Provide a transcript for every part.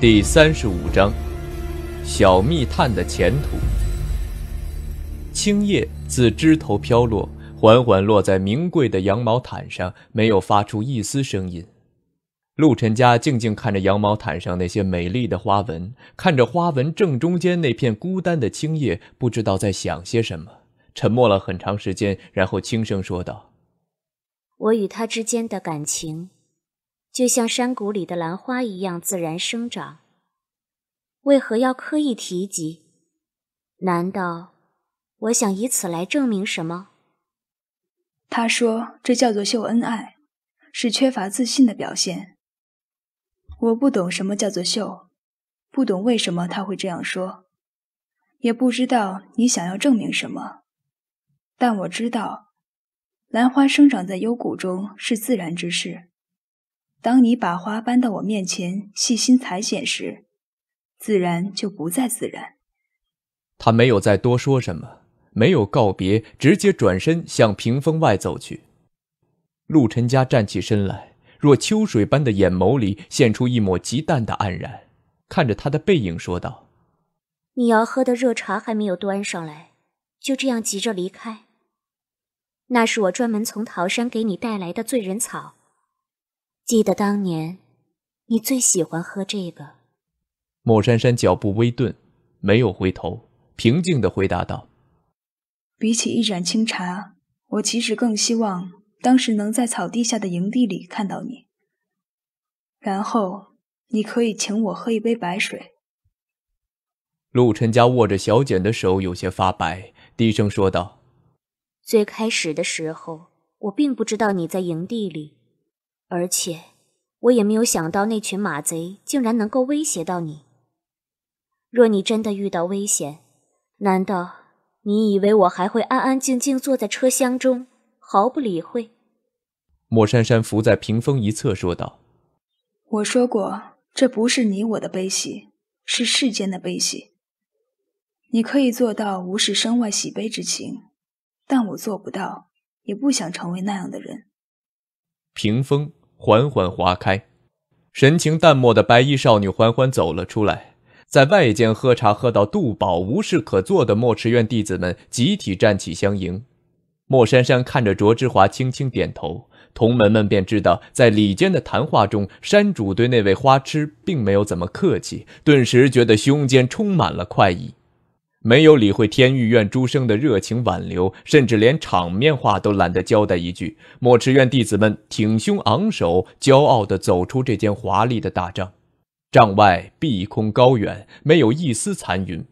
第三十五章，小密探的前途。青叶自枝头飘落，缓缓落在名贵的羊毛毯上，没有发出一丝声音。陆晨家静静看着羊毛毯上那些美丽的花纹，看着花纹正中间那片孤单的青叶，不知道在想些什么。沉默了很长时间，然后轻声说道：“我与他之间的感情。”就像山谷里的兰花一样自然生长。为何要刻意提及？难道我想以此来证明什么？他说这叫做秀恩爱，是缺乏自信的表现。我不懂什么叫做秀，不懂为什么他会这样说，也不知道你想要证明什么。但我知道，兰花生长在幽谷中是自然之事。当你把花搬到我面前，细心采选时，自然就不再自然。他没有再多说什么，没有告别，直接转身向屏风外走去。陆晨家站起身来，若秋水般的眼眸里现出一抹极淡的黯然，看着他的背影说道：“你要喝的热茶还没有端上来，就这样急着离开？那是我专门从桃山给你带来的醉人草。”记得当年，你最喜欢喝这个。莫珊珊脚步微顿，没有回头，平静的回答道：“比起一盏清茶，我其实更希望当时能在草地下的营地里看到你，然后你可以请我喝一杯白水。”陆晨家握着小简的手有些发白，低声说道：“最开始的时候，我并不知道你在营地里。”而且，我也没有想到那群马贼竟然能够威胁到你。若你真的遇到危险，难道你以为我还会安安静静坐在车厢中，毫不理会？莫珊珊伏在屏风一侧说道：“我说过，这不是你我的悲喜，是世间的悲喜。你可以做到无视身外喜悲之情，但我做不到，也不想成为那样的人。”屏风。缓缓划开，神情淡漠的白衣少女缓缓走了出来。在外间喝茶喝到肚饱、无事可做的墨池院弟子们集体站起相迎。莫珊珊看着卓之华，轻轻点头，同门们便知道，在里间的谈话中，山主对那位花痴并没有怎么客气，顿时觉得胸间充满了快意。没有理会天域院诸生的热情挽留，甚至连场面话都懒得交代一句。墨池院弟子们挺胸昂首，骄傲地走出这间华丽的大帐。帐外碧空高远，没有一丝残云。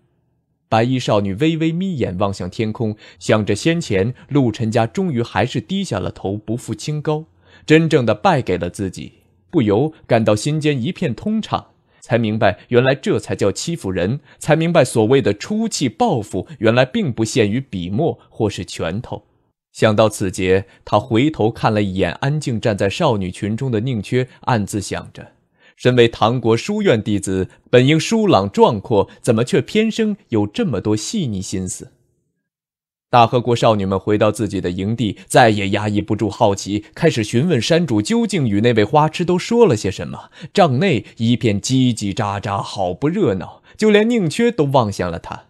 白衣少女微微眯眼望向天空，想着先前陆尘家终于还是低下了头，不复清高，真正的败给了自己，不由感到心间一片通畅。才明白，原来这才叫欺负人。才明白，所谓的出气报复，原来并不限于笔墨或是拳头。想到此节，他回头看了一眼安静站在少女群中的宁缺，暗自想着：身为唐国书院弟子，本应疏朗壮阔，怎么却偏生有这么多细腻心思？大河国少女们回到自己的营地，再也压抑不住好奇，开始询问山主究竟与那位花痴都说了些什么。帐内一片叽叽喳喳，好不热闹。就连宁缺都望向了他。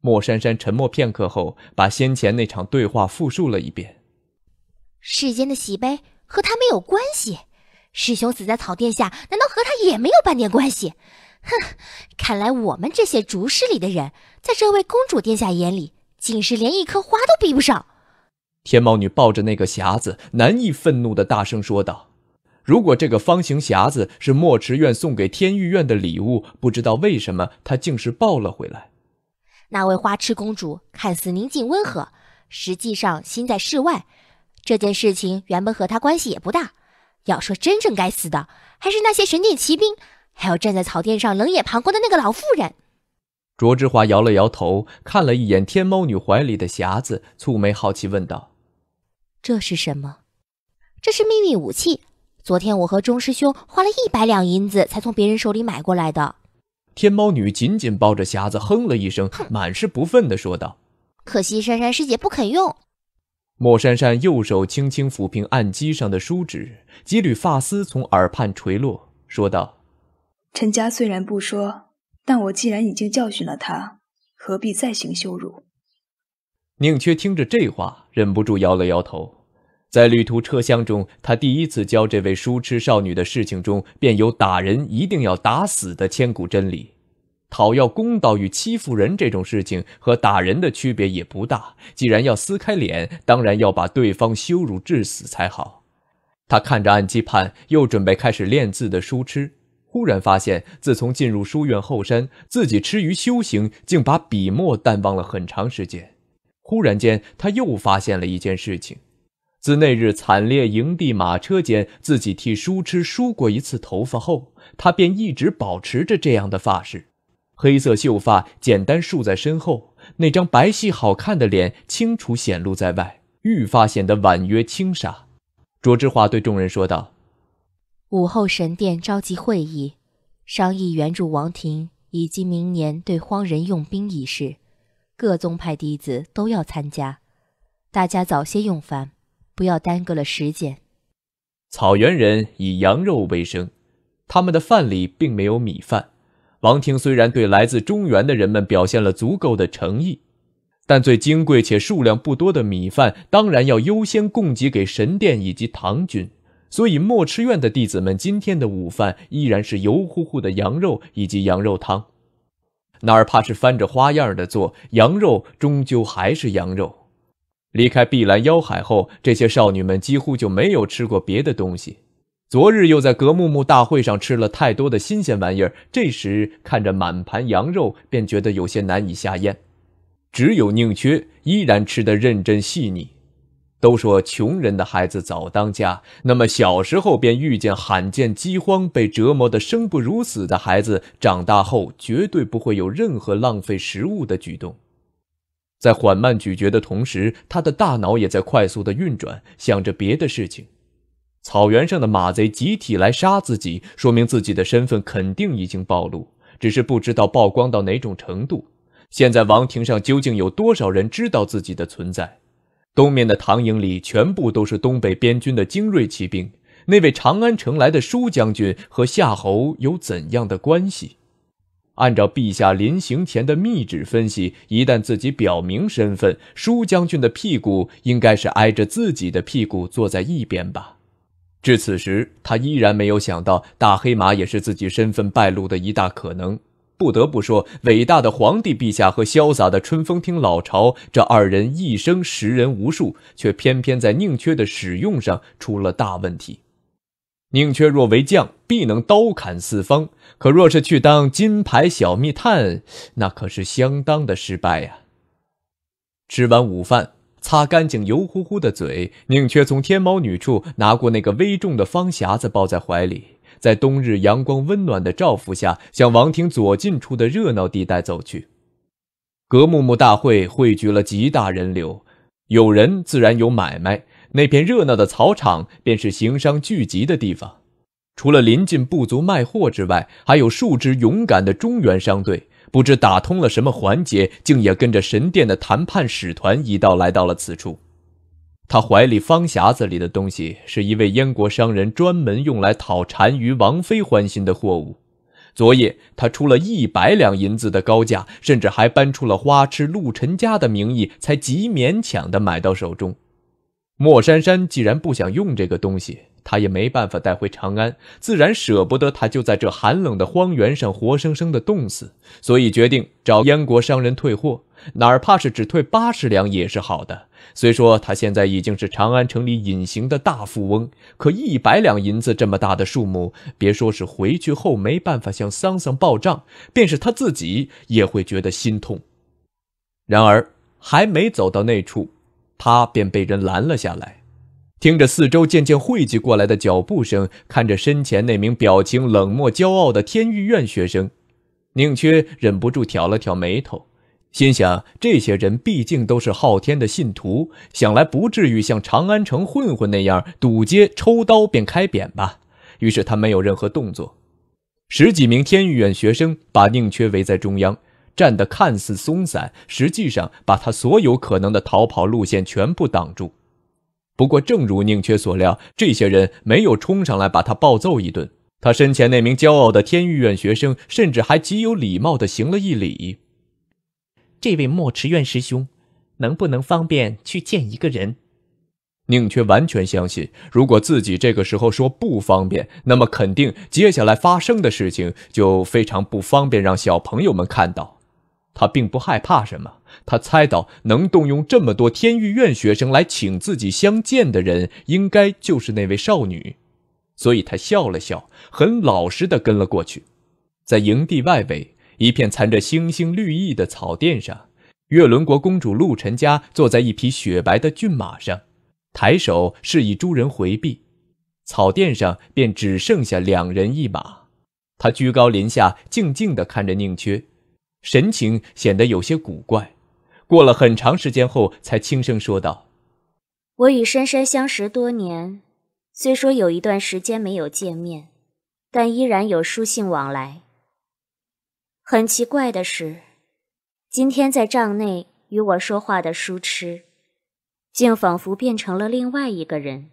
莫珊珊沉默片刻后，把先前那场对话复述了一遍。世间的喜悲和他没有关系，师兄死在草殿下，难道和他也没有半点关系？哼，看来我们这些竹师里的人，在这位公主殿下眼里。竟是连一颗花都比不上。天猫女抱着那个匣子，难以愤怒的大声说道：“如果这个方形匣子是墨池院送给天玉院的礼物，不知道为什么她竟是抱了回来。”那位花痴公主看似宁静温和，实际上心在室外。这件事情原本和她关系也不大。要说真正该死的，还是那些神殿骑兵，还有站在草甸上冷眼旁观的那个老妇人。卓之华摇了摇头，看了一眼天猫女怀里的匣子，蹙眉好奇问道：“这是什么？这是秘密武器。昨天我和钟师兄花了一百两银子才从别人手里买过来的。”天猫女紧紧抱着匣子，哼了一声，满是不忿地说道：“可惜珊珊师姐不肯用。”莫珊珊右手轻轻抚平案几上的书纸，几缕发丝从耳畔垂落，说道：“陈家虽然不说。”但我既然已经教训了他，何必再行羞辱？宁缺听着这话，忍不住摇了摇头。在旅途车厢中，他第一次教这位书痴少女的事情中，便有打人一定要打死的千古真理。讨要公道与欺负人这种事情，和打人的区别也不大。既然要撕开脸，当然要把对方羞辱致死才好。他看着按机判，又准备开始练字的书痴。忽然发现，自从进入书院后山，自己痴于修行，竟把笔墨淡忘了很长时间。忽然间，他又发现了一件事情：自那日惨烈营地马车间，自己替书痴梳过一次头发后，他便一直保持着这样的发式，黑色秀发简单束在身后，那张白皙好看的脸清楚显露在外，愈发显得婉约轻纱。卓之华对众人说道。午后，神殿召集会议，商议援助王庭以及明年对荒人用兵一事。各宗派弟子都要参加。大家早些用饭，不要耽搁了时间。草原人以羊肉为生，他们的饭里并没有米饭。王庭虽然对来自中原的人们表现了足够的诚意，但最金贵且数量不多的米饭，当然要优先供给给神殿以及唐军。所以，墨池院的弟子们今天的午饭依然是油乎乎的羊肉以及羊肉汤，哪怕是翻着花样的做，羊肉终究还是羊肉。离开碧蓝妖海后，这些少女们几乎就没有吃过别的东西。昨日又在格木木大会上吃了太多的新鲜玩意儿，这时看着满盘羊肉，便觉得有些难以下咽。只有宁缺依然吃得认真细腻。都说穷人的孩子早当家，那么小时候便遇见罕见饥荒，被折磨得生不如死的孩子，长大后绝对不会有任何浪费食物的举动。在缓慢咀嚼的同时，他的大脑也在快速的运转，想着别的事情。草原上的马贼集体来杀自己，说明自己的身份肯定已经暴露，只是不知道曝光到哪种程度。现在王庭上究竟有多少人知道自己的存在？东面的唐营里全部都是东北边军的精锐骑兵。那位长安城来的舒将军和夏侯有怎样的关系？按照陛下临行前的密旨分析，一旦自己表明身份，舒将军的屁股应该是挨着自己的屁股坐在一边吧。至此时，他依然没有想到大黑马也是自己身份败露的一大可能。不得不说，伟大的皇帝陛下和潇洒的春风听老巢这二人一生识人无数，却偏偏在宁缺的使用上出了大问题。宁缺若为将，必能刀砍四方；可若是去当金牌小密探，那可是相当的失败呀。吃完午饭，擦干净油乎乎的嘴，宁缺从天猫女处拿过那个微重的方匣子，抱在怀里。在冬日阳光温暖的照拂下，向王庭左近处的热闹地带走去。格木木大会汇聚了极大人流，有人自然有买卖。那片热闹的草场便是行商聚集的地方。除了临近部族卖货之外，还有数支勇敢的中原商队，不知打通了什么环节，竟也跟着神殿的谈判使团一道来到了此处。他怀里方匣子里的东西，是一位燕国商人专门用来讨单于王妃欢心的货物。昨夜他出了一百两银子的高价，甚至还搬出了花痴陆晨家的名义，才极勉强的买到手中。莫珊珊既然不想用这个东西，她也没办法带回长安，自然舍不得。她就在这寒冷的荒原上活生生的冻死，所以决定找燕国商人退货。哪怕是只退八十两也是好的。虽说他现在已经是长安城里隐形的大富翁，可一百两银子这么大的数目，别说是回去后没办法向桑桑报账，便是他自己也会觉得心痛。然而还没走到那处，他便被人拦了下来。听着四周渐渐汇集过来的脚步声，看着身前那名表情冷漠、骄傲的天域院学生，宁缺忍不住挑了挑眉头。心想：这些人毕竟都是昊天的信徒，想来不至于像长安城混混那样堵街抽刀便开扁吧。于是他没有任何动作。十几名天域院学生把宁缺围在中央，站得看似松散，实际上把他所有可能的逃跑路线全部挡住。不过，正如宁缺所料，这些人没有冲上来把他暴揍一顿。他身前那名骄傲的天域院学生，甚至还极有礼貌地行了一礼。这位墨池院师兄，能不能方便去见一个人？宁缺完全相信，如果自己这个时候说不方便，那么肯定接下来发生的事情就非常不方便让小朋友们看到。他并不害怕什么，他猜到能动用这么多天域院学生来请自己相见的人，应该就是那位少女。所以他笑了笑，很老实的跟了过去，在营地外围。一片残着星星绿意的草甸上，月轮国公主陆晨家坐在一匹雪白的骏马上，抬手示意诸人回避。草甸上便只剩下两人一马。他居高临下，静静地看着宁缺，神情显得有些古怪。过了很长时间后，才轻声说道：“我与珊珊相识多年，虽说有一段时间没有见面，但依然有书信往来。”很奇怪的是，今天在帐内与我说话的书痴，竟仿佛变成了另外一个人。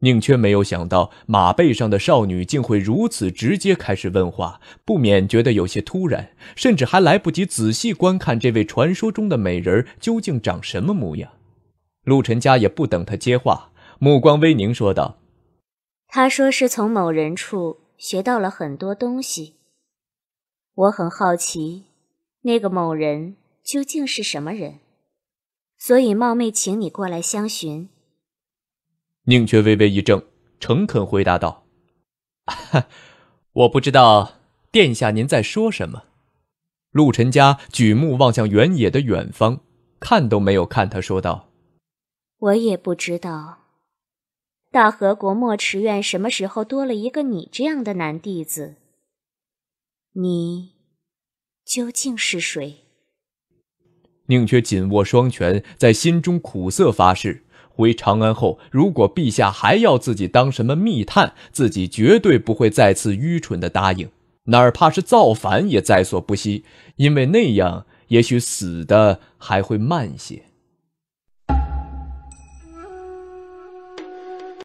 宁缺没有想到，马背上的少女竟会如此直接开始问话，不免觉得有些突然，甚至还来不及仔细观看这位传说中的美人究竟长什么模样。陆晨家也不等他接话，目光微凝说道：“他说是从某人处学到了很多东西。”我很好奇，那个某人究竟是什么人，所以冒昧请你过来相寻。宁缺微微一怔，诚恳回答道：“哈，我不知道殿下您在说什么。”陆尘家举目望向原野的远方，看都没有看他，说道：“我也不知道，大和国墨池院什么时候多了一个你这样的男弟子。”你究竟是谁？宁缺紧握双拳，在心中苦涩发誓：回长安后，如果陛下还要自己当什么密探，自己绝对不会再次愚蠢的答应，哪怕是造反也在所不惜，因为那样也许死的还会慢些。